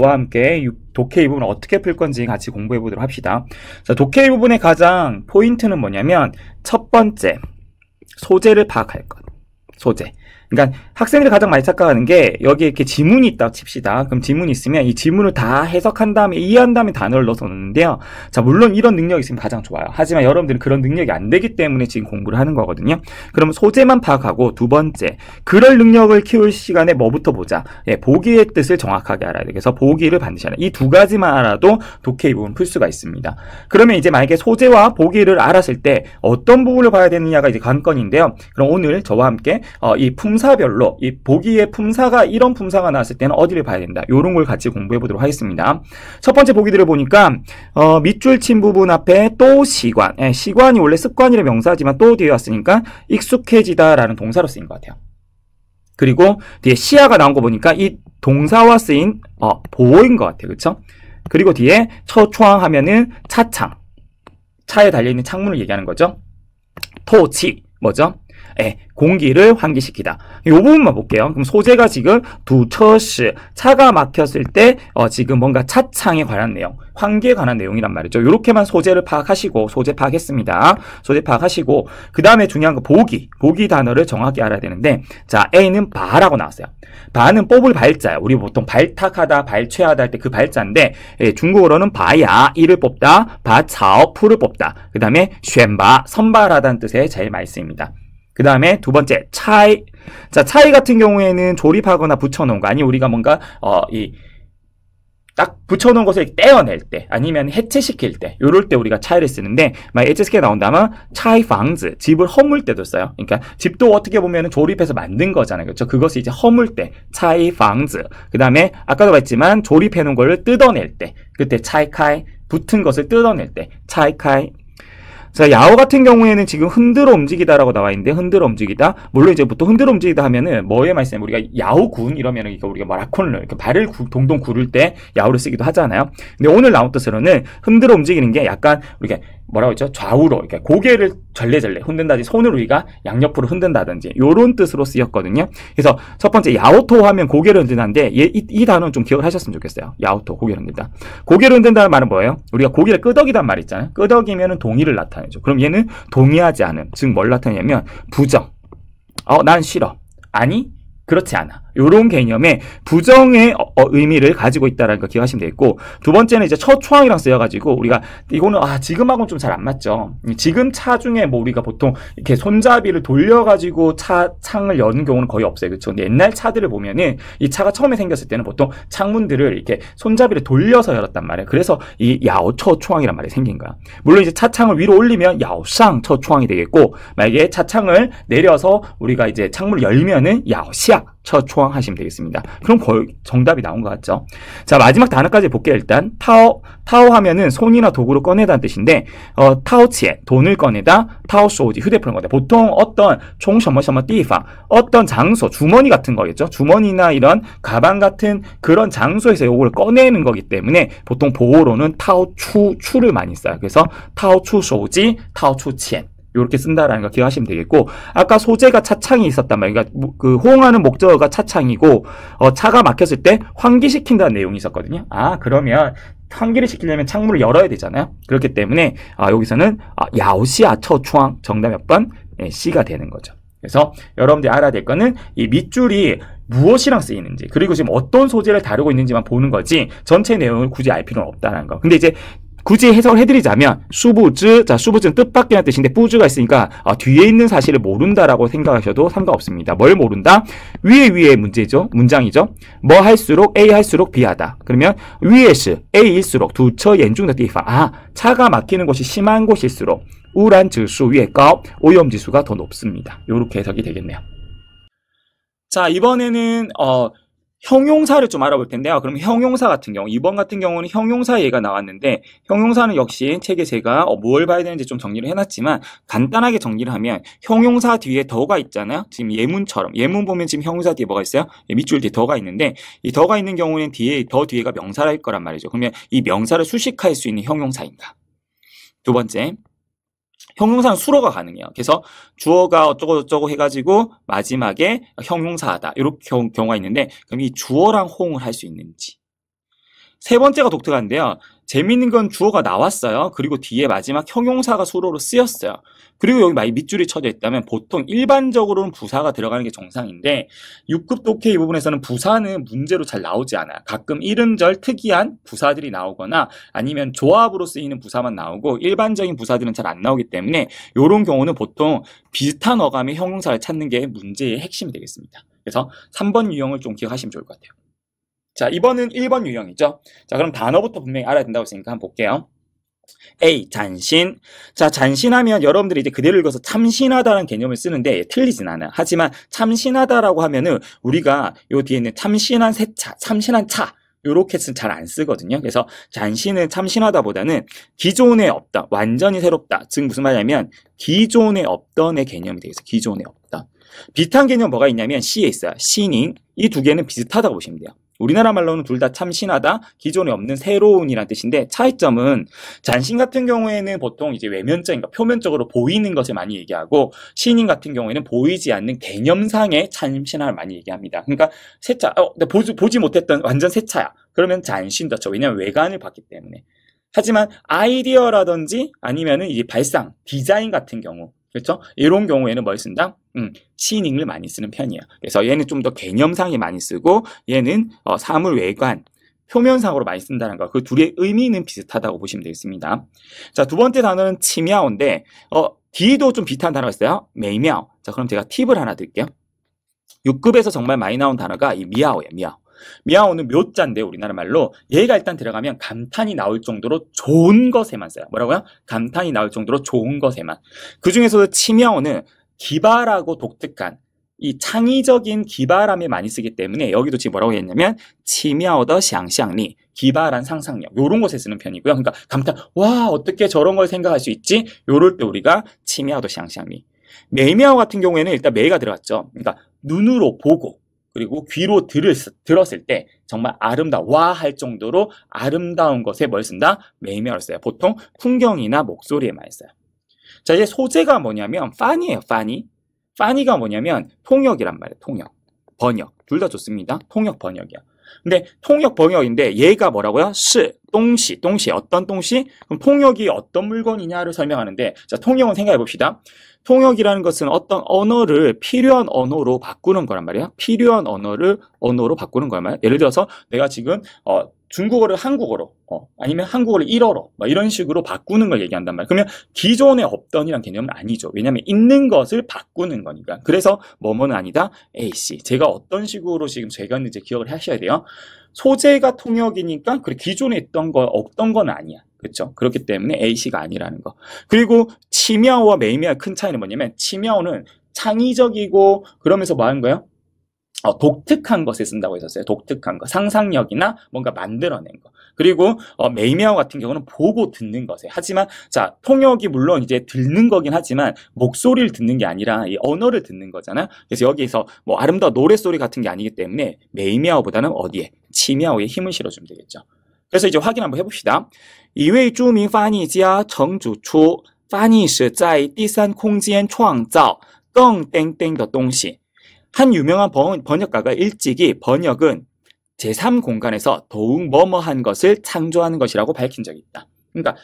와 함께 독해 이 부분을 어떻게 풀 건지 같이 공부해 보도록 합시다. 자, 독해 이 부분의 가장 포인트는 뭐냐면 첫 번째 소재를 파악할 것. 소재. 그러니까 학생들이 가장 많이 착각하는 게 여기 에 이렇게 지문이 있다 칩시다. 그럼 지문이 있으면 이 지문을 다 해석한 다음에 이해한 다음에 단어를 넣어서 넣는데요. 자 물론 이런 능력이 있으면 가장 좋아요. 하지만 여러분들은 그런 능력이 안 되기 때문에 지금 공부를 하는 거거든요. 그럼 소재만 파악하고 두 번째 그럴 능력을 키울 시간에 뭐부터 보자. 예, 보기의 뜻을 정확하게 알아야 돼요. 그래서 보기를 반드시 알아. 이 두 가지만 알아도 독해 부분 풀 수가 있습니다. 그러면 이제 만약에 소재와 보기를 알았을 때 어떤 부분을 봐야 되느냐가 이제 관건인데요. 그럼 오늘 저와 함께 어, 이 품사 품사별로 이 보기의 품사가 이런 품사가 나왔을 때는 어디를 봐야 된다. 이런 걸 같이 공부해 보도록 하겠습니다. 첫 번째 보기들을 보니까 어, 밑줄 친 부분 앞에 또 시관. 예, 시관이 원래 습관이라 명사지만 또 뒤에 왔으니까 익숙해지다라는 동사로 쓰인 것 같아요. 그리고 뒤에 시야가 나온 거 보니까 이 동사와 쓰인 어, 보호인 것 같아요. 그렇죠? 그리고 뒤에 처초항 하면은 차창. 차에 달려있는 창문을 얘기하는 거죠. 토치. 뭐죠? 예, 공기를 환기시키다. 이 부분만 볼게요. 그럼 소재가 지금 두처시 차가 막혔을 때 어, 지금 뭔가 차창에 관한 내용, 환기에 관한 내용이란 말이죠. 이렇게만 소재를 파악하시고 소재 파악했습니다. 소재 파악하시고 그 다음에 중요한 거 보기, 보기 단어를 정확히 알아야 되는데 자 A는 바라고 나왔어요. 바는 뽑을 발자예 우리 보통 발탁하다, 발췌하다 할 때 그 발자인데 예, 중국어로는 바야, 이를 뽑다, 바차어 푸를 뽑다. 그 다음에 쉔바, 선발하다는 뜻의 제일 많이 쓰입니다. 그 다음에 두 번째 차이 자 차이 같은 경우에는 조립하거나 붙여놓은 거 아니 우리가 뭔가 어이 딱 붙여놓은 것을 떼어낼 때 아니면 해체시킬 때 이럴 때 우리가 차이를 쓰는데 만약 HSK 나온다면 차이 방즈 집을 허물 때도 써요 그러니까 집도 어떻게 보면 조립해서 만든 거잖아요 그렇죠 그것을 이제 허물 때 차이 방즈 그 다음에 아까도 봤지만 조립해 놓은 거를 뜯어낼 때 그때 차이카이 붙은 것을 뜯어낼 때 차이카이 자, 야호 같은 경우에는 지금 흔들어 움직이다라고 나와 있는데 흔들어 움직이다. 물론 이제 보통 흔들어 움직이다 하면은 뭐에 말씀? 우리가 야호군 이러면은 이거 우리가 마라콘을 뭐 이렇게 발을 구, 동동 구를 때야호를 쓰기도 하잖아요. 근데 오늘 나온 뜻으로는 흔들어 움직이는 게 약간 우리가 뭐라고 했죠? 좌우로 그러니까 고개를 절레절레 흔든다든지 손을 우리가 양옆으로 흔든다든지 이런 뜻으로 쓰였거든요. 그래서 첫 번째 야오토 하면 고개를 흔든다는데 얘, 이, 이, 단어는 좀 기억을 하셨으면 좋겠어요. 야오토 고개를 흔든다. 고개를 흔든다는 말은 뭐예요? 우리가 고개를 끄덕이단 말 있잖아요. 끄덕이면은 동의를 나타내죠. 그럼 얘는 동의하지 않은 즉 뭘 나타내냐면 부정. 어, 난 싫어. 아니, 그렇지 않아. 이런 개념의 부정의 어, 어, 의미를 가지고 있다라는 거 기억하시면 되겠고 두 번째는 이제 처초항이랑 쓰여가지고 우리가 이거는 아 지금하고는 좀 잘 안 맞죠 지금 차 중에 뭐 우리가 보통 이렇게 손잡이를 돌려가지고 차 창을 여는 경우는 거의 없어요 그쵸 근데 옛날 차들을 보면은 이 차가 처음에 생겼을 때는 보통 창문들을 이렇게 손잡이를 돌려서 열었단 말이에요 그래서 이 야오처초항이란 말이 생긴 거야 물론 이제 차창을 위로 올리면 야오상 처초항이 되겠고 만약에 차창을 내려서 우리가 이제 창문을 열면은 야오시악 초항하시면 되겠습니다. 그럼 거의 정답이 나온 것 같죠? 자, 마지막 단어까지 볼게요. 일단 타오, 타오 하면은 손이나 도구로 꺼내다는 뜻인데 어, 타오치에 돈을 꺼내다, 타오쇼지 휴대폰을 꺼내다. 보통 어떤 총什么什么地方 어떤 장소, 주머니 같은 거겠죠? 주머니나 이런 가방 같은 그런 장소에서 요걸 꺼내는 거기 때문에 보통 보호로는 타오추, 추를 많이 써요. 그래서 타오추쇼지, 타오추치엔 이렇게 쓴다라는 거 기억하시면 되겠고 아까 소재가 차창이 있었단 말이에요. 그러니까 그 호응하는 목적어가 차창이고 어, 차가 막혔을 때 환기시킨다는 내용이 있었거든요. 아 그러면 환기를 시키려면 창문을 열어야 되잖아요. 그렇기 때문에 아, 여기서는 아, 야오시아 처추앙 정답 몇 번? 예, C가 되는 거죠. 그래서 여러분들이 알아야 될 거는 이 밑줄이 무엇이랑 쓰이는지 그리고 지금 어떤 소재를 다루고 있는지만 보는 거지 전체 내용을 굳이 알 필요는 없다는 거. 근데 이제 굳이 해석을 해드리자면 수부즈 자 수부즈는 뜻밖이라는 뜻인데 부즈가 있으니까 아, 뒤에 있는 사실을 모른다라고 생각하셔도 상관없습니다. 뭘 모른다? 위에 위에 문제죠. 문장이죠. 뭐 할수록 A 할수록 B하다. 그러면 위에시 A일수록 두처 연중의 디파 아 차가 막히는 곳이 심한 곳일수록 우란 지수 위에 꺼 오염 지수가 더 높습니다. 이렇게 해석이 되겠네요. 자 이번에는 어 형용사를 좀 알아볼 텐데요. 그럼 형용사 같은 경우, 2번 같은 경우는 형용사 예가 나왔는데, 형용사는 역시 책에 제가 어, 뭘 봐야 되는지 좀 정리를 해놨지만, 간단하게 정리를 하면, 형용사 뒤에 더가 있잖아요. 지금 예문처럼. 예문 보면 지금 형용사 뒤에 뭐가 있어요? 예, 밑줄 뒤에 더가 있는데, 이 더가 있는 경우는 뒤에, 더 뒤에가 명사일 거란 말이죠. 그러면 이 명사를 수식할 수 있는 형용사입니다. 두 번째, 형용사는 수로가 가능해요. 그래서 주어가 어쩌고저쩌고 해가지고 마지막에 형용사하다 이렇게 경우가 있는데 그럼 이 주어랑 호응을 할 수 있는지 세 번째가 독특한데요. 재밌는건 주어가 나왔어요. 그리고 뒤에 마지막 형용사가 수로로 쓰였어요. 그리고 여기 많이 밑줄이 쳐져 있다면 보통 일반적으로는 부사가 들어가는 게 정상인데 6급 독해 이 부분에서는 부사는 문제로 잘 나오지 않아요. 가끔 이름절 특이한 부사들이 나오거나 아니면 조합으로 쓰이는 부사만 나오고 일반적인 부사들은 잘 안 나오기 때문에 이런 경우는 보통 비슷한 어감의 형용사를 찾는 게 문제의 핵심이 되겠습니다. 그래서 3번 유형을 좀 기억하시면 좋을 것 같아요. 자, 이번은 1번 유형이죠. 자, 그럼 단어부터 분명히 알아야 된다고 생각 한번 볼게요. A. 잔신. 자, 잔신하면 여러분들이 이제 그대로 읽어서 참신하다는 개념을 쓰는데 틀리진 않아요. 하지만 참신하다라고 하면은 우리가 요 뒤에는 참신한 세차, 참신한 차. 요렇게 잘 안 쓰거든요. 그래서 잔신은 참신하다보다는 기존에 없다, 완전히 새롭다. 즉 무슨 말이냐면 기존에 없던의 개념이 되겠어요. 기존에 없다. 비슷한 개념 뭐가 있냐면 C에 있어요. 신잉. 이 두 개는 비슷하다고 보시면 돼요. 우리나라 말로는 둘 다 참신하다, 기존에 없는 새로운이란 뜻인데 차이점은 잔신 같은 경우에는 보통 이제 외면적인, 가 그러니까 표면적으로 보이는 것을 많이 얘기하고 신인 같은 경우에는 보이지 않는 개념상의 참신함을 많이 얘기합니다. 그러니까 세차, 어, 보지, 보지 못했던 완전 새차야 그러면 잔신더죠. 왜냐하면 외관을 봤기 때문에. 하지만 아이디어라든지 아니면은 이 발상, 디자인 같은 경우 그렇죠? 이런 경우에는 뭘 쓴다? 음, 시닝을 많이 쓰는 편이에요. 그래서 얘는 좀 더 개념상에 많이 쓰고 얘는 어, 사물 외관, 표면상으로 많이 쓴다는 거. 그 둘의 의미는 비슷하다고 보시면 되겠습니다. 자, 두 번째 단어는 치명인데 어, 뒤도 좀 비슷한 단어가 있어요. 매명. 자, 그럼 제가 팁을 하나 드릴게요. 6급에서 정말 많이 나온 단어가 이 미아오예요, 미아오. 미아오는 묘자인데 우리나라 말로 얘가 일단 들어가면 감탄이 나올 정도로 좋은 것에만 써요. 뭐라고요? 감탄이 나올 정도로 좋은 것에만. 그 중에서도 치미아오는 기발하고 독특한 이 창의적인 기발함에 많이 쓰기 때문에 여기도 지금 뭐라고 했냐면 치미아오더 샹샹리 기발한 상상력 요런 것에 쓰는 편이고요. 그러니까 감탄 와 어떻게 저런 걸 생각할 수 있지? 요럴 때 우리가 치미아오더 샹샹리 메이미아오 같은 경우에는 일단 메이가 들어갔죠. 그러니까 눈으로 보고 그리고 귀로 들을, 들었을 때 정말 아름다워할 정도로 아름다운 것에 뭘 쓴다? 매미어을 써요. 보통 풍경이나 목소리에만 써요. 자, 이제 소재가 뭐냐면 파니예요, 파니. 파니가 뭐냐면 통역이란 말이에요, 통역. 번역. 둘 다 좋습니다. 통역, 번역이야. 근데 통역 번역인데 얘가 뭐라고요? 스, 똥시, 똥시, 어떤 똥시? 그럼 통역이 어떤 물건이냐를 설명하는데 자, 통역은 생각해 봅시다. 통역이라는 것은 어떤 언어를 필요한 언어로 바꾸는 거란 말이야. 필요한 언어를 언어로 바꾸는 거란 말이야. 예를 들어서 내가 지금 어, 중국어를 한국어로 어, 아니면 한국어를 일어로 뭐 이런 식으로 바꾸는 걸 얘기한단 말이에요. 그러면 기존에 없던 이란 개념은 아니죠. 왜냐하면 있는 것을 바꾸는 거니까. 그래서 뭐뭐는 아니다. A씨. 제가 어떤 식으로 지금 제가 이제 기억을 하셔야 돼요. 소재가 통역이니까 그 기존에 있던 거 없던 건 아니야. 그렇죠? 그렇기 때문에 A씨가 아니라는 거. 그리고 치미아오와 메이미아큰 차이는 뭐냐면 치미아는 창의적이고 그러면서 뭐 하는 거예요? 어, 독특한 것을 쓴다고 했었어요. 독특한 것. 상상력이나 뭔가 만들어낸 것. 그리고 어, 메이미아 같은 경우는 보고 듣는 것에. 하지만 자 통역이 물론 이제 듣는 거긴 하지만 목소리를 듣는 게 아니라 이 언어를 듣는 거잖아. 그래서 여기서 에뭐 아름다운 노래 소리 같은 게 아니기 때문에 메이미아보다는 어디에 치미아오에 힘을 실어주면 되겠죠. 그래서 이제 확인 한번 해봅시다. 이외 주민 翻译家 정주추 翻译是在第三空间创造更땡땡的东西。 한 유명한 번, 번역가가 일찍이 번역은 제3 공간에서 더욱 뭐뭐한 것을 창조하는 것이라고 밝힌 적이 있다. 그러니까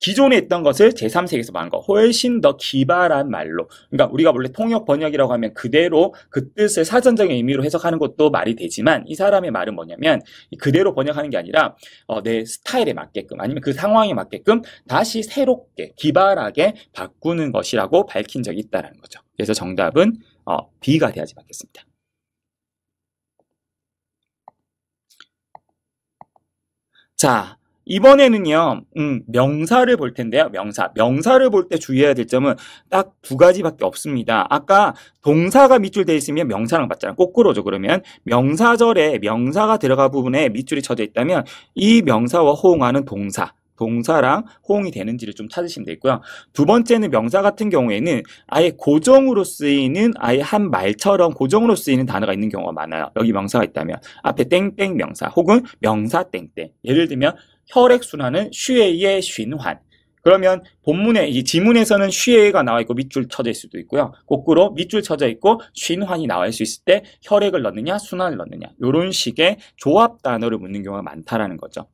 기존에 있던 것을 제3세계에서 말한 것, 훨씬 더 기발한 말로. 그러니까 우리가 원래 통역 번역이라고 하면 그대로 그 뜻을 사전적인 의미로 해석하는 것도 말이 되지만 이 사람의 말은 뭐냐면 그대로 번역하는 게 아니라 어, 내 스타일에 맞게끔 아니면 그 상황에 맞게끔 다시 새롭게 기발하게 바꾸는 것이라고 밝힌 적이 있다는 거죠. 그래서 정답은 어, B가 돼야지 맞겠습니다. 자, 이번에는요, 음, 명사를 볼 텐데요. 명사. 명사를 볼 때 주의해야 될 점은 딱 두 가지밖에 없습니다. 아까 동사가 밑줄 돼 있으면 명사랑 맞잖아요. 거꾸로죠. 그러면 명사절에 명사가 들어간 부분에 밑줄이 쳐져 있다면 이 명사와 호응하는 동사. 동사랑 호응이 되는지를 좀 찾으시면 되고요. 두 번째는 명사 같은 경우에는 아예 고정으로 쓰이는 아예 한 말처럼 고정으로 쓰이는 단어가 있는 경우가 많아요. 여기 명사가 있다면 앞에 땡땡 명사 혹은 명사 땡땡 예를 들면 혈액순환은 슈에의 쉰환 그러면 본문에이 지문에서는 쉬해가 나와 있고 밑줄 쳐져 있을 수도 있고요. 거꾸로 밑줄 쳐져 있고 쉰환이 나와 있을 수 있을 때 혈액을 넣느냐 순환을 넣느냐 이런 식의 조합 단어를 묻는 경우가 많다라는 거죠.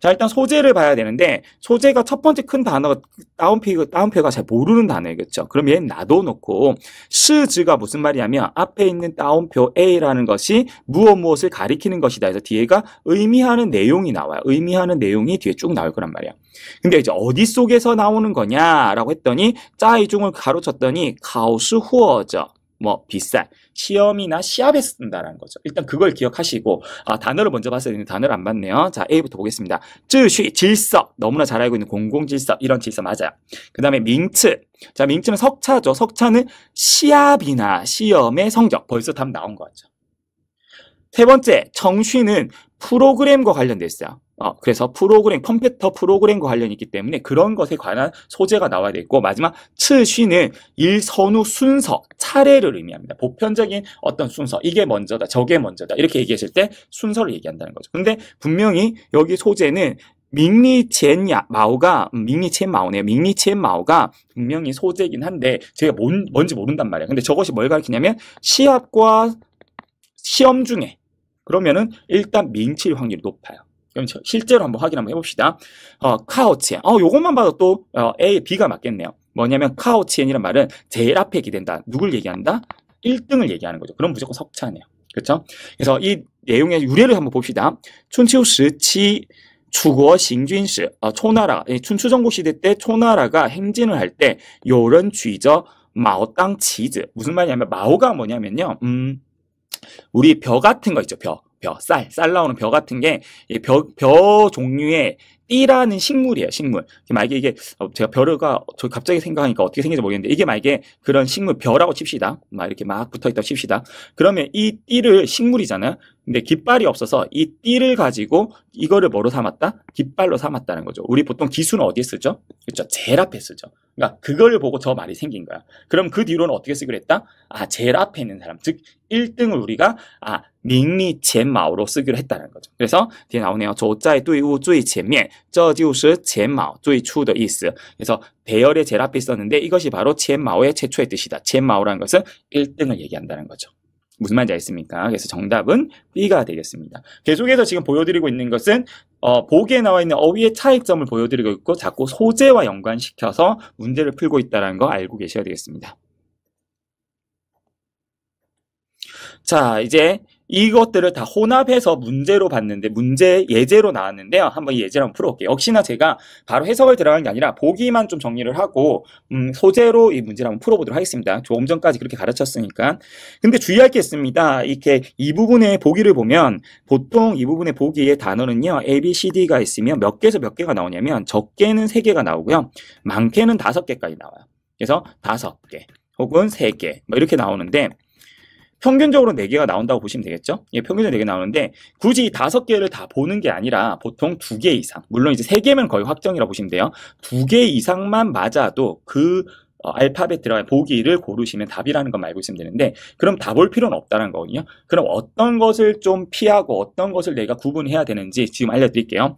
자 일단 소재를 봐야 되는데 소재가 첫 번째 큰 단어가 다운표, 다운표가 잘 모르는 단어겠죠. 그럼 얘는 놔둬놓고 스즈가 무슨 말이냐면 앞에 있는 다운표 A라는 것이 무엇 무엇을 가리키는 것이다 해서 뒤에가 의미하는 내용이 나와요. 의미하는 내용이 뒤에 쭉 나올 거란 말이야. 근데 이제 어디 속에서 나오는 거냐라고 했더니 짜이중을 가로쳤더니 가오스후어죠. 뭐 비싼 시험이나 시합에 쓴다라는 거죠. 일단 그걸 기억하시고 아, 단어를 먼저 봤어야 되는데 단어를 안 봤네요. 자 A부터 보겠습니다. 쯔쉬 질서 너무나 잘 알고 있는 공공질서 이런 질서 맞아요. 그 다음에 민츠 자 민츠는 석차죠. 석차는 시합이나 시험의 성적 벌써 답 나온 거죠. 같세 번째 정쉬는 프로그램과 관련돼 있어요. 어, 그래서 프로그램, 컴퓨터 프로그램과 관련이 있기 때문에 그런 것에 관한 소재가 나와야 되고 마지막 츠시는 일선후 순서, 차례를 의미합니다. 보편적인 어떤 순서, 이게 먼저다, 저게 먼저다 이렇게 얘기했을 때 순서를 얘기한다는 거죠. 근데 분명히 여기 소재는 밍리첸 마오가 음, 밍리첸 마오네요. 밍리첸 마오가 분명히 소재이긴 한데 제가 뭔, 뭔지 모른단 말이에요. 근데 저것이 뭘가르키냐면 시합과 시험 중에 그러면은 일단 민칠 확률이 높아요. 그럼 실제로 한번 확인 한번 해봅시다. 어, 카오치엔. 어, 요것만 봐도 또 어, A, B가 맞겠네요. 뭐냐면 카오치엔이란 말은 제일 앞에 기댄다. 누굴 얘기한다? 1등을 얘기하는 거죠. 그럼 무조건 석차네요. 그렇죠? 그래서 이 내용의 유래를 한번 봅시다. 춘추시치 추거 싱진시 어, 초나라 춘추 전국 시대 때 초나라가 행진을 할 때 요런 쥐저 마오 땅 치즈 무슨 말이냐면 마오가 뭐냐면요. 음, 우리 벼 같은 거 있죠. 벼. 벼, 쌀, 쌀 나오는 벼 같은 게 벼, 벼 종류의 띠라는 식물이에요, 식물. 만약에 이게 어, 제가 벼르가 저 갑자기 생각하니까 어떻게 생긴지 모르겠는데 이게 만약에 그런 식물 벼라고 칩시다. 막 이렇게 막 붙어 있다고 칩시다. 그러면 이 띠를 식물이잖아요. 근데 깃발이 없어서 이 띠를 가지고 이거를 뭐로 삼았다? 깃발로 삼았다는 거죠. 우리 보통 기수는 어디에 쓰죠? 그렇죠. 제일 앞에 쓰죠. 그러니까 그걸 보고 저 말이 생긴 거야. 그럼 그 뒤로는 어떻게 쓰기로 했다? 아, 제일 앞에 있는 사람. 즉 1등을 우리가 아, 밍리 젠마오로 쓰기로 했다는 거죠. 그래서 뒤에 나오네요. 조자의 뚜이우 뚜이 젠면. 저就是 젠마오 뚜이 추의 이스. 그래서 대열의 제일 앞에 있었는데 이것이 바로 젠마오의 최초의 뜻이다. 젠마오라는 것은 1등을 얘기한다는 거죠. 무슨 말인지 알겠습니까? 그래서 정답은 B가 되겠습니다. 계속해서 지금 보여드리고 있는 것은 어, 보기에 나와 있는 어휘의 차이점을 보여드리고 있고 자꾸 소재와 연관시켜서 문제를 풀고 있다는 거 알고 계셔야 되겠습니다. 자, 이제 이것들을 다 혼합해서 문제로 봤는데 문제 예제로 나왔는데요. 한번 이 예제를 한번 풀어볼게요. 역시나 제가 바로 해석을 들어가는 게 아니라 보기만 좀 정리를 하고 음, 소재로 이 문제를 한번 풀어보도록 하겠습니다. 조금 전까지 그렇게 가르쳤으니까. 근데 주의할 게 있습니다. 이렇게 이 부분의 보기를 보면 보통 이 부분의 보기의 단어는요. A, B, C, D가 있으면 몇 개에서 몇 개가 나오냐면 적게는 3개가 나오고요. 많게는 5개까지 나와요. 그래서 5개 혹은 3개 뭐 이렇게 나오는데 평균적으로 4개가 나온다고 보시면 되겠죠? 예, 평균적으로 4개 나오는데 굳이 5개를 다 보는 게 아니라 보통 2개 이상, 물론 이제 3개면 거의 확정이라고 보시면 돼요. 2개 이상만 맞아도 그 어, 알파벳 들어간 보기를 고르시면 답이라는 것만 알고 있으면 되는데 그럼 다 볼 필요는 없다는 거거든요. 그럼 어떤 것을 좀 피하고 어떤 것을 내가 구분해야 되는지 지금 알려드릴게요.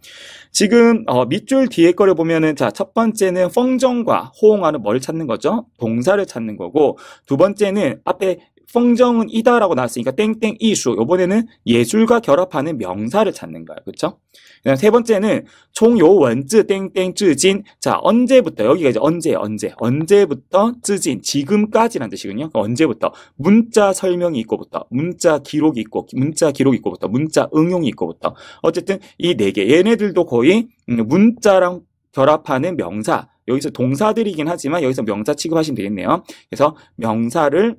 지금 어, 밑줄 뒤에 거를 보면은 자첫 번째는 펑정과 호응하는 뭘 찾는 거죠? 동사를 찾는 거고 두 번째는 앞에 성정은 이다라고 나왔으니까 땡땡 이슈. 요번에는 예술과 결합하는 명사를 찾는 거야. 그렇죠? 그다세 번째는 총요 원즈 땡땡 쯔진. 자, 언제부터 여기가 이제 언제 언제 언제부터 쯔진 지금까지란 뜻이군요. 언제부터 문자 설명이 있고부터 문자 기록이 있고 문자 기록이 있고부터 문자 응용이 있고부터 어쨌든 이 네 개 얘네들도 거의 음, 문자랑 결합하는 명사 여기서 동사들이긴 하지만 여기서 명사 취급하시면 되겠네요. 그래서 명사를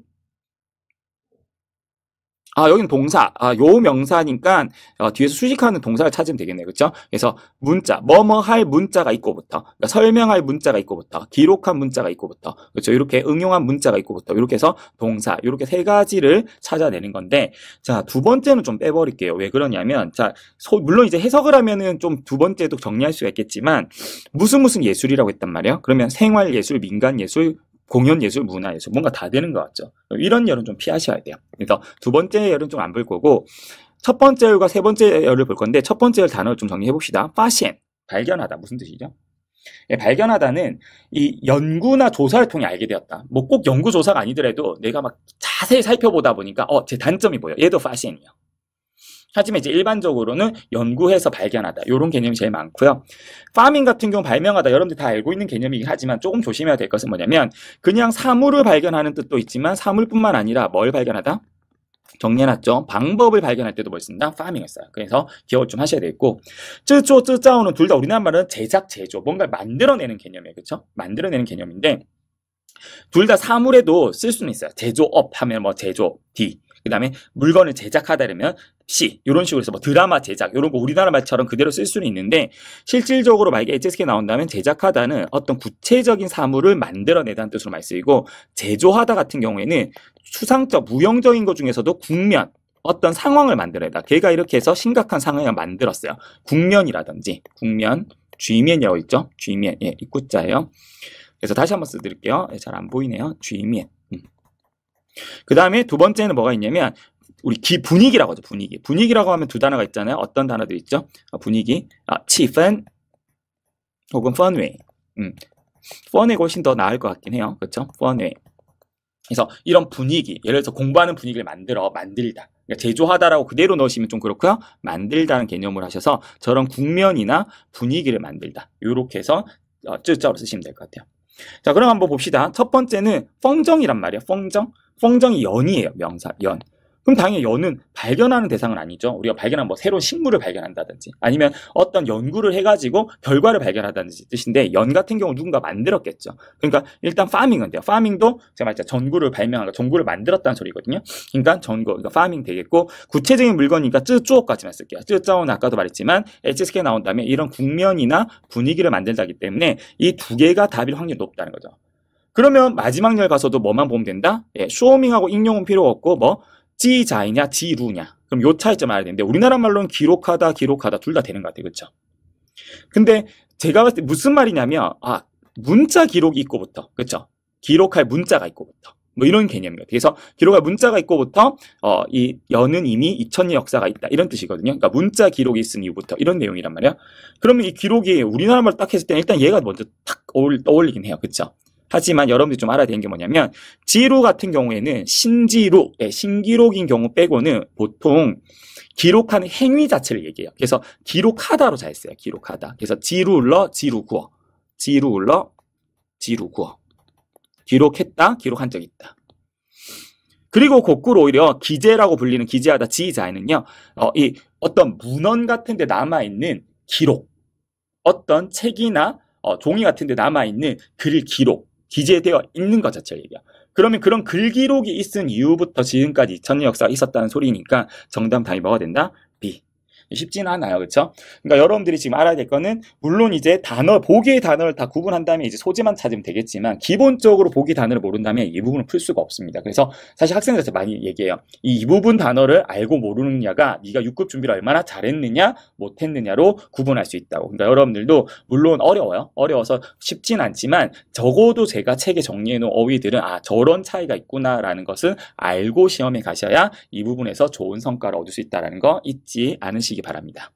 아, 여기는 동사. 아, 요 명사니까 어, 뒤에서 수식하는 동사를 찾으면 되겠네요. 그죠 그래서 문자, 뭐뭐 할 문자가 있고부터, 그러니까 설명할 문자가 있고부터, 기록한 문자가 있고부터, 그죠 이렇게 응용한 문자가 있고부터, 이렇게 해서 동사, 이렇게 세 가지를 찾아내는 건데, 자, 두 번째는 좀 빼버릴게요. 왜 그러냐면, 자, 소, 물론 이제 해석을 하면은 좀 두 번째도 정리할 수가 있겠지만, 무슨 무슨 예술이라고 했단 말이에요. 그러면 생활 예술, 민간 예술, 공연 예술, 문화 예술 뭔가 다 되는 것 같죠. 이런 열은 좀 피하셔야 돼요. 그래서 그러니까 두 번째 열은 좀 안 볼 거고 첫 번째 열과 세 번째 열을 볼 건데 첫 번째 열 단어를 좀 정리해 봅시다. 파시엔 발견하다 무슨 뜻이죠? 예, 발견하다는 이 연구나 조사를 통해 알게 되었다. 뭐 꼭 연구 조사가 아니더라도 내가 막 자세히 살펴보다 보니까 어, 제 단점이 보여. 얘도 파시엔이요. 하지만 이제 일반적으로는 연구해서 발견하다 이런 개념이 제일 많고요. 파밍 같은 경우 발명하다 여러분들 다 알고 있는 개념이긴 하지만 조금 조심해야 될 것은 뭐냐면 그냥 사물을 발견하는 뜻도 있지만 사물뿐만 아니라 뭘 발견하다? 정리해놨죠. 방법을 발견할 때도 뭐 있습니다. 파밍했어요. 그래서 기억을 좀 하셔야 되겠고 쯔쪼 쯔짜오는 둘 다 우리나라 말은 제작 제조 뭔가 만들어내는 개념이에요. 그렇죠? 만들어내는 개념인데 둘 다 사물에도 쓸 수는 있어요. 제조업 하면 뭐 제조 D 그 다음에 물건을 제작하다 그러면 시 이런 식으로 해서 뭐 드라마 제작 이런 거 우리나라 말처럼 그대로 쓸 수는 있는데 실질적으로 만약에 HSK 나온다면 제작하다는 어떤 구체적인 사물을 만들어내다는 뜻으로 많이 쓰이고 제조하다 같은 경우에는 추상적 무형적인 것 중에서도 국면 어떤 상황을 만들어내다 걔가 이렇게 해서 심각한 상황을 만들었어요 국면이라든지 국면 쥐면이라고 있죠 쥐면 예 입구자예요 그래서 다시 한번 써드릴게요 예, 잘 안 보이네요 쥐면 음. 그 다음에 두 번째는 뭐가 있냐면 우리 기 분위기라고 하죠. 분위기. 분위기라고 하면 두 단어가 있잖아요. 어떤 단어들 있죠? 아, 분위기, 아, 치픈 혹은 funway. 음, fun이 훨씬 더 나을 것 같긴 해요. 그렇죠? funway. 그래서 이런 분위기, 예를 들어서 공부하는 분위기를 만들어 만들다. 그러니까 제조하다라고 그대로 넣으시면 좀 그렇고요. 만들다는 개념을 하셔서 저런 국면이나 분위기를 만들다. 이렇게 해서 쭈자로 어, 쓰시면 될 것 같아요. 자, 그럼 한번 봅시다. 첫 번째는 펑정이란 말이에요. 펑정. 펑정이 연이에요. 명사 연. 그럼 당연히 연은 발견하는 대상은 아니죠. 우리가 발견한 뭐 새로운 식물을 발견한다든지 아니면 어떤 연구를 해가지고 결과를 발견한다든지 뜻인데 연 같은 경우 누군가 만들었겠죠. 그러니까 일단 파밍은 돼요. 파밍도 제가 말했죠. 전구를 발명한 거, 전구를 만들었다는 소리거든요. 그러니까 전구, 그러니까 파밍 되겠고 구체적인 물건이니까 쯔쪼까지만 쓸게요. 쯔쪼는 아까도 말했지만 HSK 나온 다음에 이런 국면이나 분위기를 만들다기 때문에 이 두 개가 답일 확률이 높다는 거죠. 그러면 마지막 열 가서도 뭐만 보면 된다? 예, 쇼밍하고 익용은 필요 없고 뭐 지자이냐 지루냐 그럼 요 차이점 알아야 되는데 우리나라 말로는 기록하다 기록하다 둘 다 되는 것 같아요 그렇 근데 제가 봤을 때 무슨 말이냐면 아 문자 기록이 있고부터 그렇 기록할 문자가 있고부터 뭐 이런 개념이거든요. 그래서 기록할 문자가 있고부터 어, 이 연은 이미 2000년 역사가 있다 이런 뜻이거든요. 그러니까 문자 기록이 있은 이후부터 이런 내용이란 말이야. 그러면 이 기록이 우리나라 말로 딱 했을 때는 일단 얘가 먼저 탁 떠올리긴 해요. 그렇 하지만 여러분들이 좀 알아야 되는 게 뭐냐면 지루 같은 경우에는 신지로, 예, 신기록인 경우 빼고는 보통 기록하는 행위 자체를 얘기해요. 그래서 기록하다로 잘 써요. 기록하다. 그래서 지루러 지루구어. 지루러 지루구어. 기록했다, 기록한 적 있다. 그리고 거꾸로 오히려 기재라고 불리는 기재하다 지자에는요, 어, 이 어떤 문헌 같은 데 남아있는 기록, 어떤 책이나 어, 종이 같은 데 남아있는 글 기록, 기재되어 있는 것 자체를 얘기야. 그러면 그런 글기록이 있은 이후부터 지금까지 2000년 역사가 있었다는 소리니까 정답 다이버가 된다? 쉽진 않아요. 그렇죠? 그러니까 여러분들이 지금 알아야 될 거는 물론 이제 단어 보기의 단어를 다 구분한 다음에 이제 소재만 찾으면 되겠지만 기본적으로 보기 단어를 모른다면 이 부분은 풀 수가 없습니다. 그래서 사실 학생들한테 많이 얘기해요. 이, 이 부분 단어를 알고 모르느냐가 네가 6급 준비를 얼마나 잘했느냐 못했느냐로 구분할 수 있다고. 그러니까 여러분들도 물론 어려워요. 어려워서 쉽진 않지만 적어도 제가 책에 정리해 놓은 어휘들은 아 저런 차이가 있구나라는 것은 알고 시험에 가셔야 이 부분에서 좋은 성과를 얻을 수 있다라는 거 잊지 않으시기 바랍니다.